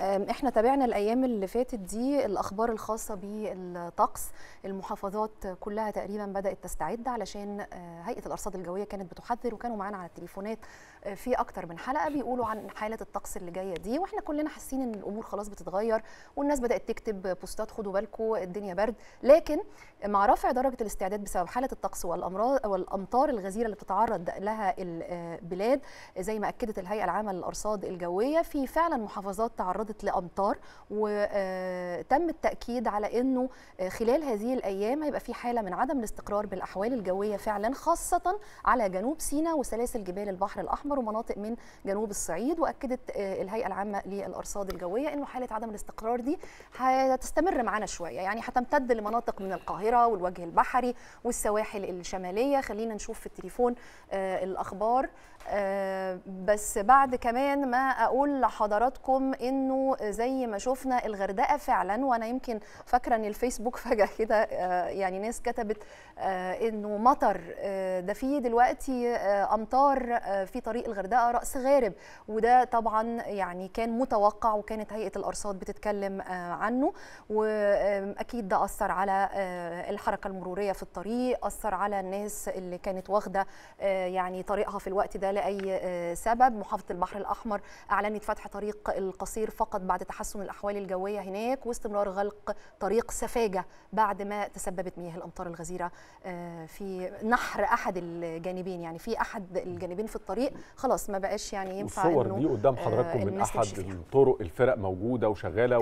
احنا تابعنا الايام اللي فاتت دي الاخبار الخاصه بالطقس المحافظات كلها تقريبا بدات تستعد علشان أه، هيئه الارصاد الجويه كانت بتحذر وكانوا معانا على التليفونات أه، في اكتر من حلقه بيقولوا عن حاله الطقس اللي جايه دي واحنا كلنا حاسين ان الامور خلاص بتتغير والناس بدات تكتب بوستات خدوا بالكم الدنيا برد لكن مع رفع درجه الاستعداد بسبب حاله الطقس والامراض والامطار الغزيره اللي بتتعرض لها البلاد أه، زي ما اكدت الهيئه العامه للارصاد الجويه في فعلا محافظات تعرضت تعرضت لامطار وتم آه، التاكيد على انه آه، خلال هذه الايام هيبقى في حاله من عدم الاستقرار بالاحوال الجويه فعلا خاصه على جنوب سيناء وسلاسل جبال البحر الاحمر ومناطق من جنوب الصعيد واكدت آه، الهيئه العامه للارصاد الجويه انه حاله عدم الاستقرار دي هتستمر معانا شويه يعني هتمتد لمناطق من القاهره والوجه البحري والسواحل الشماليه خلينا نشوف في التليفون الاخبار بس بعد كمان ما اقول لحضراتكم انه انه زي ما شفنا الغردقه فعلا وانا يمكن فاكره ان الفيسبوك فجاه كده آه، يعني ناس كتبت آه، انه مطر آه، ده في دلوقتي امطار في طريق الغردقه راس غارب وده طبعا يعني كان متوقع وكانت هيئه الارصاد بتتكلم عنه واكيد ده اثر على الحركه المروريه في الطريق اثر على الناس اللي كانت واخده يعني طريقها في الوقت ده لاي سبب محافظه البحر الاحمر اعلنت فتح طريق القصير فقط فقط بعد تحسن الأحوال الجوية هناك واستمرار غلق طريق سفاجة بعد ما تسببت مياه الأمطار الغزيرة آه، في نحر أحد الجانبين يعني في أحد الجانبين في الطريق خلاص ما بقاش يعني ينفع الصور دي قدام آه، حضراتكم من أحد الطرق الفرق موجودة وشغالة